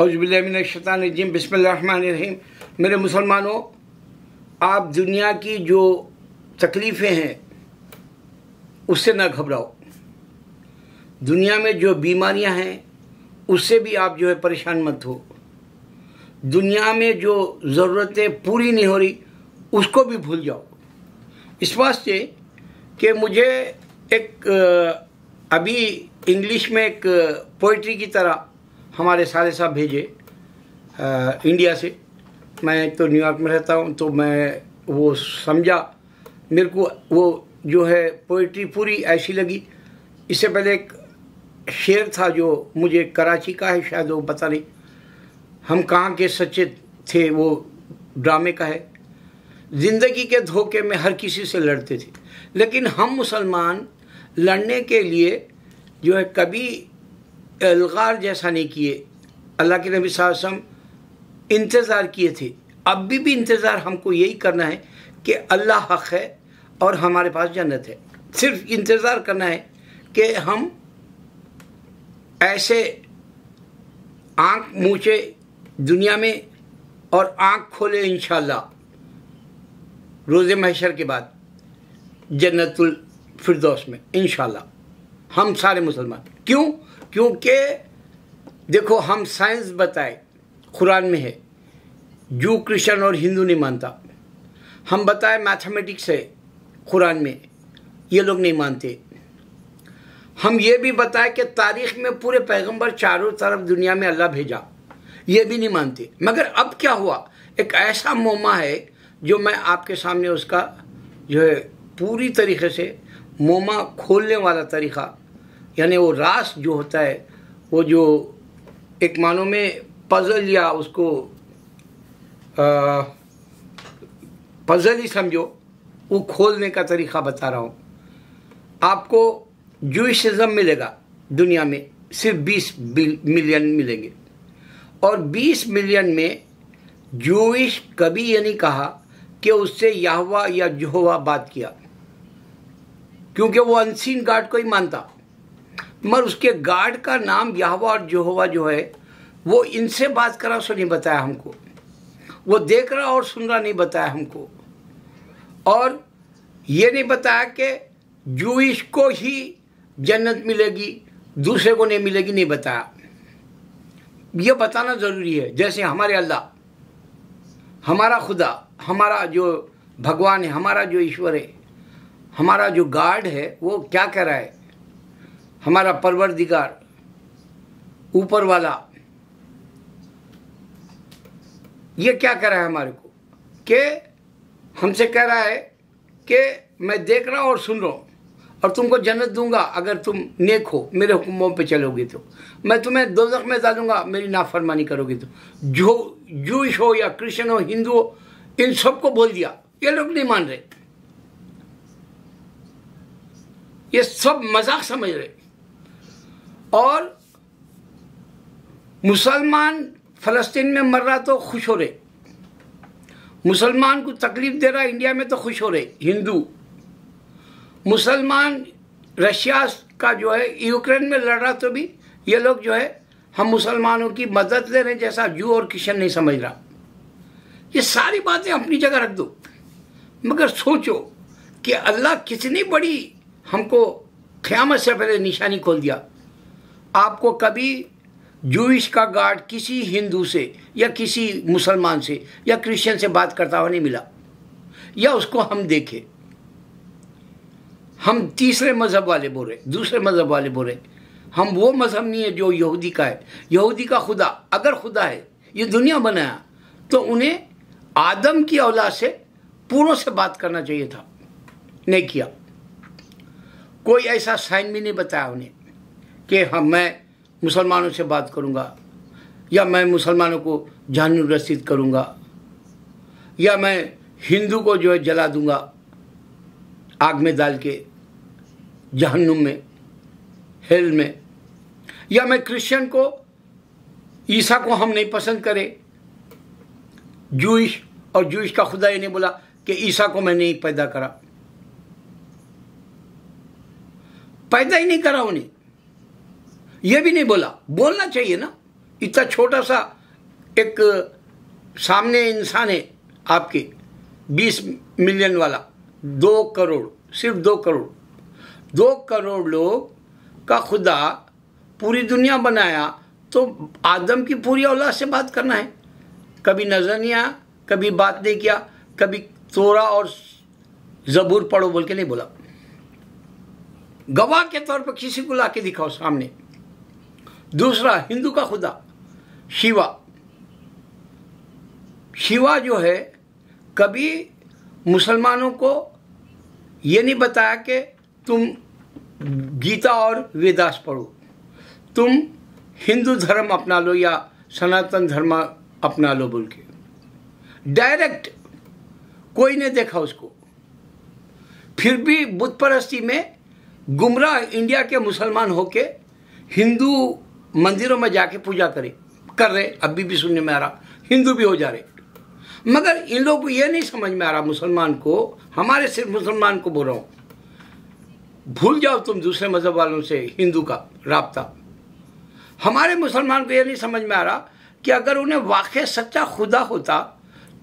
औजबिल्लाशतानजीम बसमीम मेरे मुसलमानों आप दुनिया की जो तकलीफ़ें हैं उससे ना घबराओ दुनिया में जो बीमारियां हैं उससे भी आप जो है परेशान मत हो दुनिया में जो ज़रूरतें पूरी नहीं हो रही उसको भी भूल जाओ इस वास्ते कि मुझे एक अभी इंग्लिश में एक पोइट्री की तरह हमारे सारे साहब भेजे आ, इंडिया से मैं तो न्यूयॉर्क में रहता हूँ तो मैं वो समझा मेरे को वो जो है पोइट्री पूरी ऐसी लगी इससे पहले एक शेर था जो मुझे कराची का है शायद वो पता नहीं हम कहाँ के सच्चे थे वो ड्रामे का है ज़िंदगी के धोखे में हर किसी से लड़ते थे लेकिन हम मुसलमान लड़ने के लिए जो है कभी अलगार जैसा नहीं किए अल्लाह के नबी वसम इंतज़ार किए थे अब भी भी इंतज़ार हमको यही करना है कि अल्लाह हक है और हमारे पास जन्नत है सिर्फ इंतज़ार करना है कि हम ऐसे आंख मूछे दुनिया में और आंख खोले इन रोज़ महशर के बाद जन्नतुल फिरदौस में इन हम सारे मुसलमान क्यों क्योंकि देखो हम साइंस बताए कुरान में है जू क्रिश्चन और हिंदू नहीं मानता हम बताए मैथमेटिक्स है कुरान में ये लोग नहीं मानते हम ये भी बताए कि तारीख में पूरे पैगंबर चारों तरफ दुनिया में अल्लाह भेजा ये भी नहीं मानते मगर अब क्या हुआ एक ऐसा मोमा है जो मैं आपके सामने उसका जो है पूरी तरीके से मोमा खोलने वाला तरीका यानी वो रास जो होता है वो जो एक मानो में पजल या उसको आ, पजल ही समझो वो खोलने का तरीका बता रहा हूँ आपको जूशज़म मिलेगा दुनिया में सिर्फ 20 मिलियन मिलेंगे और 20 मिलियन में जूश कभी ये नहीं कहा कि उससे यहवा या जोहवा बात किया क्योंकि वो अनसीन गार्ड को ही मानता मगर उसके गार्ड का नाम यहवा और जोहवा जो है वो इनसे बात करा उसको नहीं बताया हमको वो देख रहा और सुन रहा नहीं बताया हमको और ये नहीं बताया कि जूश को ही जन्नत मिलेगी दूसरे को नहीं मिलेगी नहीं बताया ये बताना ज़रूरी है जैसे हमारे अल्लाह हमारा खुदा हमारा जो भगवान है हमारा जो ईश्वर है हमारा जो गार्ड है वो क्या कह रहा है हमारा परवरदिगार ऊपर वाला ये क्या कर रहा है हमारे को कि हमसे कह रहा है कि मैं देख रहा हूं और सुन रहा हूं और तुमको जन्नत दूंगा अगर तुम नेक हो मेरे हुक्मों पे चलोगे तो मैं तुम्हें जख्म में डालूंगा मेरी नाफरमानी करोगे तो जो जूश हो या क्रिश्चन हो हिंदू हो इन सबको बोल दिया ये लोग नहीं मान रहे ये सब मजाक समझ रहे और मुसलमान फलस्तीन में मर रहा तो खुश हो रहे मुसलमान को तकलीफ दे रहा इंडिया में तो खुश हो रहे हिंदू मुसलमान रशिया का जो है यूक्रेन में लड़ रहा तो भी ये लोग जो है हम मुसलमानों की मदद ले रहे हैं जैसा जू और किशन नहीं समझ रहा ये सारी बातें अपनी जगह रख दो मगर सोचो कि अल्लाह कितनी बड़ी हमको ख्यामत से पहले निशानी खोल दिया आपको कभी जूश का गार्ड किसी हिंदू से या किसी मुसलमान से या क्रिश्चियन से बात करता हुआ नहीं मिला या उसको हम देखे हम तीसरे मज़हब वाले रहे दूसरे मज़हब वाले बोल रहे हम वो मज़हब नहीं है जो यहूदी का है यहूदी का खुदा अगर खुदा है ये दुनिया बनाया तो उन्हें आदम की औलाद से पूर्व से बात करना चाहिए था नहीं किया कोई ऐसा साइन भी नहीं बताया उन्हें कि हम हाँ, मैं मुसलमानों से बात करूंगा या मैं मुसलमानों को जहन रसीद करूंगा या मैं हिंदू को जो है जला दूंगा आग में डाल के जहन्नुम में हेल में या मैं क्रिश्चियन को ईसा को हम नहीं पसंद करें जूश और जूश का खुदा ये नहीं बोला कि ईसा को मैं नहीं पैदा करा पैदा ही नहीं करा उन्हें ये भी नहीं बोला बोलना चाहिए ना इतना छोटा सा एक सामने इंसान है आपके बीस मिलियन वाला दो करोड़ सिर्फ दो करोड़ दो करोड़ लोग का खुदा पूरी दुनिया बनाया तो आदम की पूरी औलाद से बात करना है कभी नजर नहीं आया कभी बात नहीं किया कभी तोरा और जबूर पढ़ो बोल के नहीं बोला गवाह के तौर पर किसी को ला के दिखाओ सामने दूसरा हिंदू का खुदा शिवा शिवा जो है कभी मुसलमानों को ये नहीं बताया कि तुम गीता और वेदास पढ़ो तुम हिंदू धर्म अपना लो या सनातन धर्म अपना लो बोल के डायरेक्ट कोई ने देखा उसको फिर भी बुद्ध परस्ती में गुमराह इंडिया के मुसलमान होके हिंदू मंदिरों में जाके पूजा करे कर रहे अभी भी सुनने में आ रहा हिंदू भी हो जा रहे मगर इन लोग को यह नहीं समझ में आ रहा मुसलमान को हमारे सिर्फ मुसलमान को बोल रहा हूँ भूल जाओ तुम दूसरे मजहब वालों से हिंदू का रबता हमारे मुसलमान को यह नहीं समझ में आ रहा कि अगर उन्हें वाक़ सच्चा खुदा होता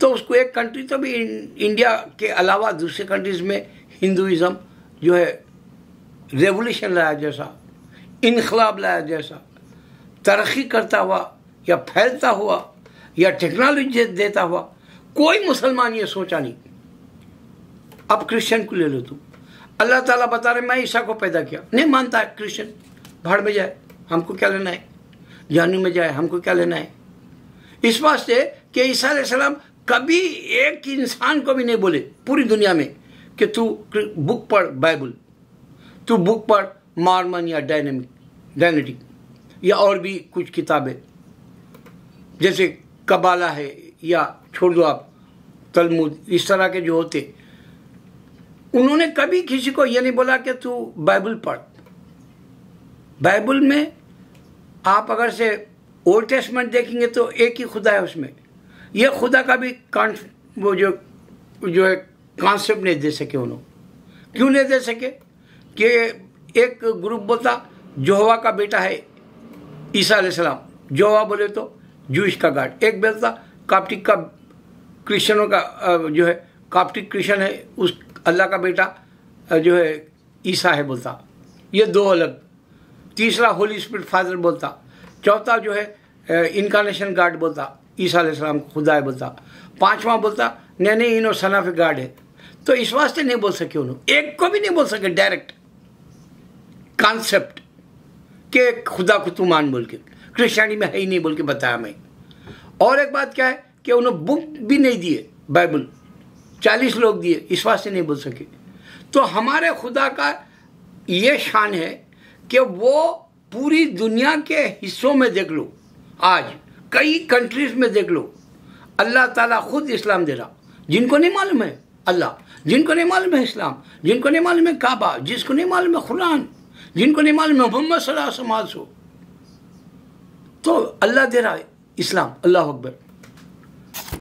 तो उसको एक कंट्री तो भी इंडिया के अलावा दूसरे कंट्रीज में हिंदुज़म जो है रेवोल्यूशन लाया जैसा इनकलाब लाया जैसा तरक्की करता हुआ या फैलता हुआ या टेक्नोलॉजी देता हुआ कोई मुसलमान ये सोचा नहीं अब क्रिश्चियन को ले लो तुम अल्लाह ताला बता रहे मैं ईसा को पैदा किया नहीं मानता है क्रिश्चियन भाड़ में जाए हमको क्या लेना है जानू में जाए हमको क्या लेना है इस वास्ते कि ईसा सलाम कभी एक इंसान को भी नहीं बोले पूरी दुनिया में कि तू बुक पढ़ बाइबल तू बुक पढ़ मार्मन या डायनेमिक डायनेटिक या और भी कुछ किताबें जैसे कबाला है या छोड़ दो आप तलमुद इस तरह के जो होते उन्होंने कभी किसी को यह नहीं बोला कि तू बाइबल पढ़ बाइबल में आप अगर से ओल्ड टेस्टमेंट देखेंगे तो एक ही खुदा है उसमें यह खुदा का भी वो जो जो है कॉन्सेप्ट नहीं दे सके उन्होंने क्यों नहीं दे सके कि एक ग्रुप बोलता जोहवा का बेटा है ईसा सलाम जोवा बोले तो जूश का गार्ड एक बेल था काप्टिक का क्रिश्चनों का जो है काप्टिक क्रिश्चन है उस अल्लाह का बेटा जो है ईसा है बोलता ये दो अलग तीसरा होली स्पिरिट फादर बोलता चौथा जो है इनकानेशन गार्ड बोलता ईसा सलाम को खुदा है बोलता पांचवा बोलता नहीं नहीं इन सन गार्ड है तो इस वास्ते नहीं बोल सके उन्होंने एक को भी नहीं बोल सके डायरेक्ट कॉन्सेप्ट के खुदा को तू मान बोल के क्रिश्चानी में है ही नहीं बोल के बताया मैं और एक बात क्या है कि उन्हें बुक भी नहीं दिए बाइबल चालीस लोग दिए इस बात से नहीं बोल सके तो हमारे खुदा का ये शान है कि वो पूरी दुनिया के हिस्सों में देख लो आज कई कंट्रीज में देख लो अल्लाह ताला खुद इस्लाम दे रहा जिनको नहीं मालूम है अल्लाह जिनको नहीं मालूम है इस्लाम जिनको नहीं मालूम है काबा जिसको नहीं मालूम है कुरान जिनको नहीं मालूम मोहम्मद सलाह समाज हो तो अल्लाह दे रहा है इस्लाम अल्लाह अकबर